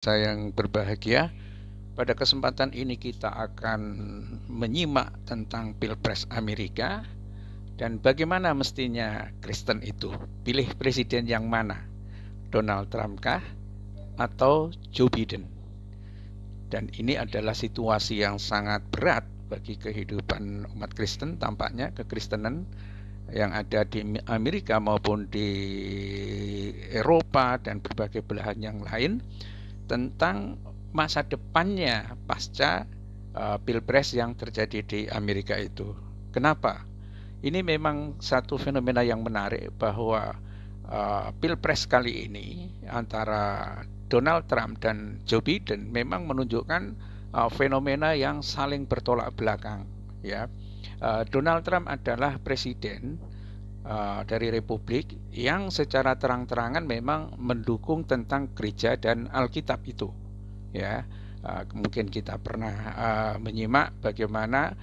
Saya yang berbahagia, pada kesempatan ini kita akan menyimak tentang Pilpres Amerika dan bagaimana mestinya Kristen itu. Pilih presiden yang mana? Donald Trump kah atau Joe Biden? Dan ini adalah situasi yang sangat berat bagi kehidupan umat Kristen tampaknya kekristenan yang ada di Amerika maupun di Eropa dan berbagai belahan yang lain tentang masa depannya pasca uh, pilpres yang terjadi di Amerika itu. Kenapa? Ini memang satu fenomena yang menarik bahwa uh, pilpres kali ini antara Donald Trump dan Joe Biden memang menunjukkan uh, fenomena yang saling bertolak belakang. Ya, uh, Donald Trump adalah presiden Eh, dari Republik yang secara terang-terangan memang mendukung tentang gereja dan Alkitab itu ya uh, mungkin kita pernah uh, menyimak bagaimana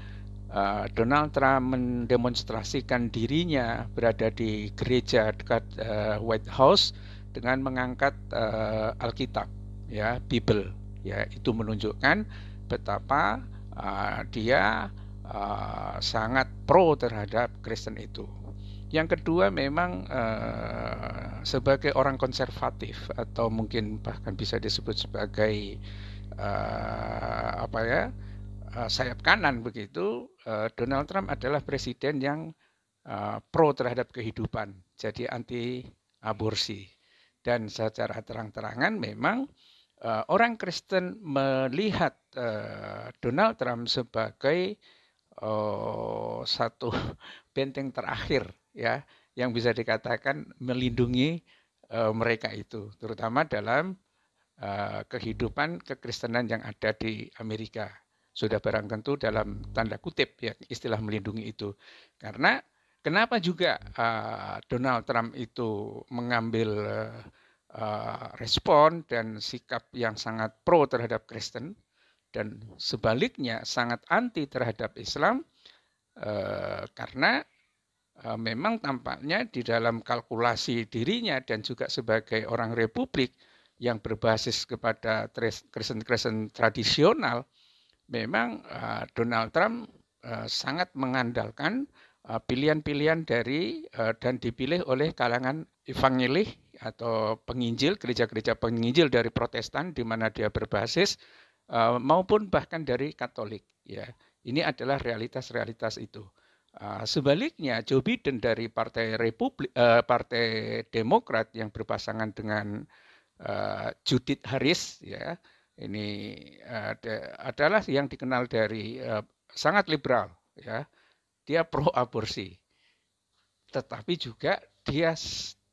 uh, Donald Trump mendemonstrasikan dirinya berada di gereja dekat uh, White House dengan mengangkat uh, Alkitab ya Bible ya itu menunjukkan betapa uh, dia uh, sangat pro terhadap Kristen itu yang kedua memang uh, sebagai orang konservatif atau mungkin bahkan bisa disebut sebagai uh, apa ya uh, sayap kanan begitu, uh, Donald Trump adalah presiden yang uh, pro terhadap kehidupan, jadi anti aborsi. Dan secara terang-terangan memang uh, orang Kristen melihat uh, Donald Trump sebagai uh, satu benteng terakhir ya yang bisa dikatakan melindungi e, mereka itu terutama dalam uh, kehidupan kekristenan yang ada di Amerika sudah barang tentu dalam tanda kutip ya istilah melindungi itu karena kenapa juga uh, Donald Trump itu mengambil uh, respon dan sikap yang sangat pro terhadap Kristen dan sebaliknya sangat anti terhadap Islam uh, karena Eh, memang tampaknya di dalam kalkulasi dirinya dan juga sebagai orang republik yang berbasis kepada kristen-kristen tradisional, memang eh, Donald Trump eh, sangat mengandalkan pilihan-pilihan dari dan dipilih oleh kalangan evangelih atau penginjil, gereja-gereja penginjil dari Protestan di mana dia berbasis maupun bahkan dari Katolik ya. Ini adalah realitas-realitas itu. Ah, sebaliknya Joe Biden dari Partai Republik eh, Partai Demokrat yang berpasangan dengan eh, Judith Harris ya ini eh, adalah yang dikenal dari sangat liberal ya dia pro aborsi tetapi juga dia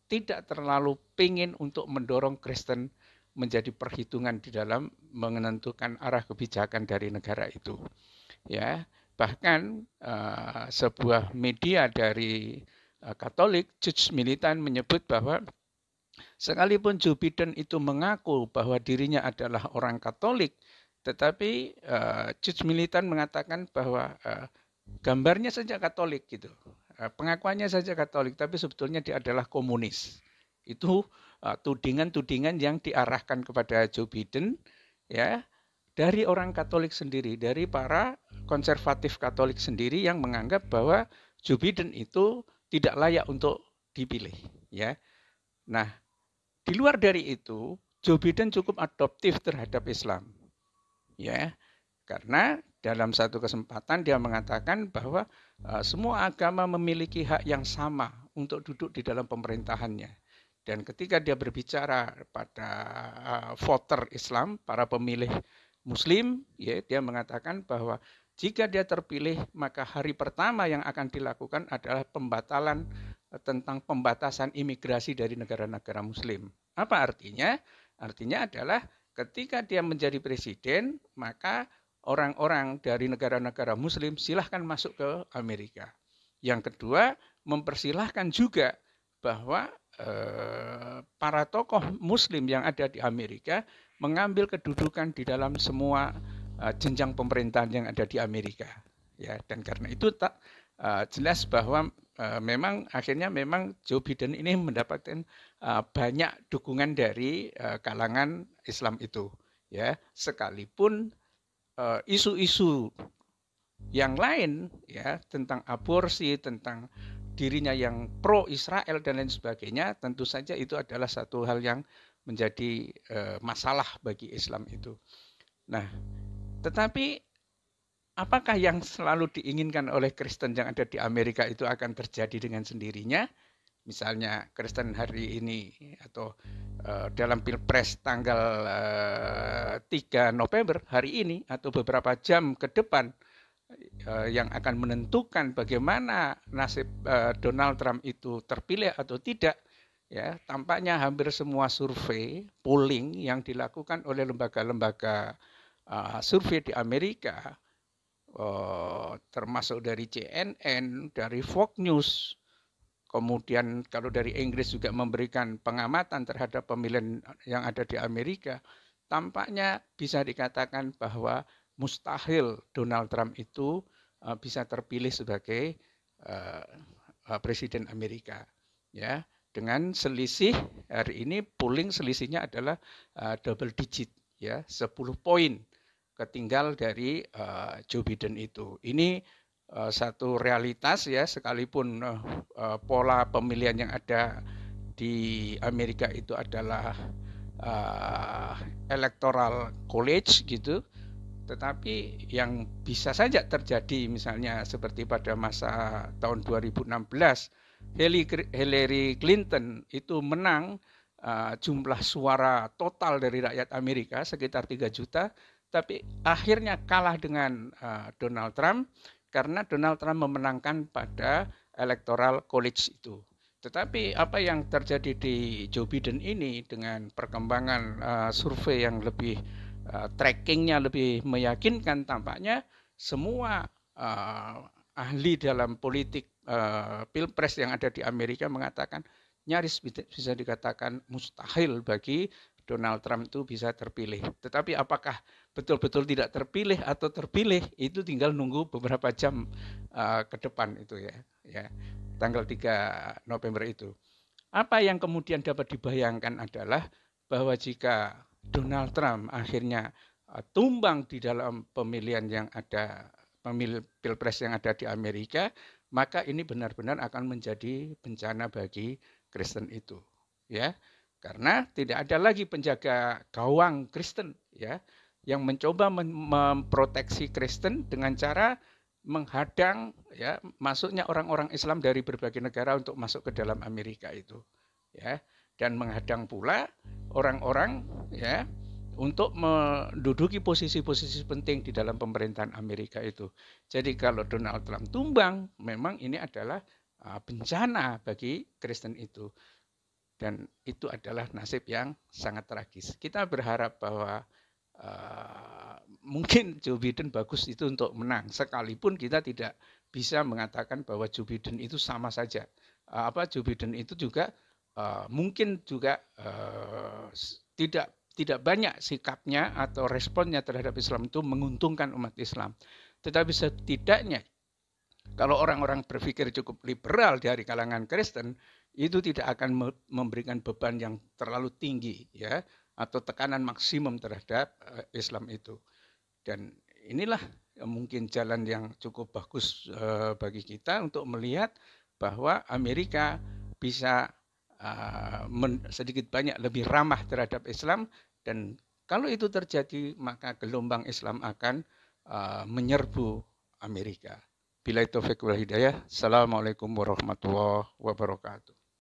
tidak terlalu pingin untuk mendorong Kristen menjadi perhitungan di dalam menentukan arah kebijakan dari negara itu ya Bahkan uh, sebuah media dari uh, Katolik, Church Militan menyebut bahwa sekalipun Joe Biden itu mengaku bahwa dirinya adalah orang Katolik, tetapi uh, eh, Church Militan mengatakan bahwa uh, gambarnya saja Katolik gitu, pengakuannya saja Katolik, tapi sebetulnya dia adalah komunis. Itu tudingan-tudingan uh, yang diarahkan kepada Joe Biden, ya dari orang Katolik sendiri, dari para konservatif Katolik sendiri yang menganggap bahwa Joe Biden itu tidak layak untuk dipilih, ya. Nah, di luar dari itu, Joe Biden cukup adoptif terhadap Islam. Ya. Karena dalam satu kesempatan dia mengatakan bahwa eh, semua agama memiliki hak yang sama untuk duduk di dalam pemerintahannya. Dan ketika dia berbicara pada eh, voter Islam, para pemilih Muslim, ya, dia mengatakan bahwa jika dia terpilih maka hari pertama yang akan dilakukan adalah pembatalan eh, tentang pembatasan imigrasi dari negara-negara Muslim. Apa artinya? Artinya adalah ketika dia menjadi presiden maka orang-orang dari negara-negara Muslim silahkan masuk ke Amerika. Yang kedua mempersilahkan juga bahwa eh, para tokoh Muslim yang ada di Amerika mengambil kedudukan di dalam semua uh, jenjang pemerintahan yang ada di Amerika. Ya, dan karena itu tak uh, jelas bahwa uh, memang akhirnya memang Joe Biden ini mendapatkan banyak dukungan dari kalangan Islam itu. Ya, sekalipun isu-isu yang lain ya tentang aborsi, tentang dirinya yang pro Israel dan lain sebagainya, tentu saja itu adalah satu hal yang menjadi uh, masalah bagi Islam itu. Nah, tetapi apakah yang selalu diinginkan oleh Kristen yang ada di Amerika itu akan terjadi dengan sendirinya? Misalnya Kristen hari ini atau uh, dalam Pilpres tanggal uh, eh, 3 November hari ini atau beberapa jam ke depan uh, yang akan menentukan bagaimana nasib uh, Donald Trump itu terpilih atau tidak ya tampaknya hampir semua survei polling yang dilakukan oleh lembaga-lembaga uh, survei di Amerika uh, termasuk dari CNN, dari Fox News, kemudian kalau dari Inggris juga memberikan pengamatan terhadap pemilihan yang ada di Amerika, tampaknya bisa dikatakan bahwa mustahil Donald Trump itu uh, bisa terpilih sebagai uh, presiden Amerika, ya dengan selisih hari ini pooling selisihnya adalah uh, double digit ya 10 poin ketinggal dari uh, Joe Biden itu. Ini uh, satu realitas ya sekalipun uh, uh, pola pemilihan yang ada di Amerika itu adalah uh, electoral college gitu. Tetapi yang bisa saja terjadi misalnya seperti pada masa tahun 2016 Hillary Clinton itu menang ah, jumlah suara total dari rakyat Amerika sekitar 3 juta, tapi akhirnya kalah dengan ah, Donald Trump karena Donald Trump memenangkan pada electoral college itu. Tetapi apa yang terjadi di Joe Biden ini dengan perkembangan ah, survei yang lebih trackingnya lebih meyakinkan tampaknya semua ahli dalam politik Eh, pilpres yang ada di Amerika mengatakan nyaris bisa dikatakan mustahil bagi Donald Trump itu bisa terpilih. Tetapi apakah betul-betul tidak terpilih atau terpilih itu tinggal nunggu beberapa jam uh, ke depan itu ya, ya tanggal 3 November itu. Apa yang kemudian dapat dibayangkan adalah bahwa jika Donald Trump akhirnya uh, tumbang di dalam pemilihan yang ada pemil pilpres yang ada di Amerika, maka ini benar-benar akan menjadi bencana bagi Kristen itu ya karena tidak ada lagi penjaga gawang Kristen ya yang mencoba memproteksi Kristen dengan cara menghadang ya masuknya orang-orang Islam dari berbagai negara untuk masuk ke dalam Amerika itu ya dan menghadang pula orang-orang ya untuk menduduki posisi-posisi penting di dalam pemerintahan Amerika itu. Jadi kalau Donald Trump tumbang, memang ini adalah ah, bencana bagi Kristen itu. Dan itu adalah nasib yang sangat tragis. Kita berharap bahwa uh, mungkin Joe Biden bagus itu untuk menang, sekalipun kita tidak bisa mengatakan bahwa Joe Biden itu sama saja. Uh, apa Joe Biden itu juga uh, mungkin juga uh, tidak tidak banyak sikapnya atau responnya terhadap Islam itu menguntungkan umat Islam. Tetapi setidaknya kalau orang-orang berpikir cukup liberal dari kalangan Kristen itu tidak akan memberikan beban yang terlalu tinggi ya atau tekanan maksimum terhadap eh, Islam itu. Dan inilah eh, mungkin jalan yang cukup bagus eh, bagi kita untuk melihat bahwa Amerika bisa uh, sedikit banyak lebih ramah terhadap Islam dan kalau itu terjadi maka gelombang Islam akan uh, menyerbu Amerika. Bila itu hidayah. Assalamualaikum warahmatullahi wabarakatuh.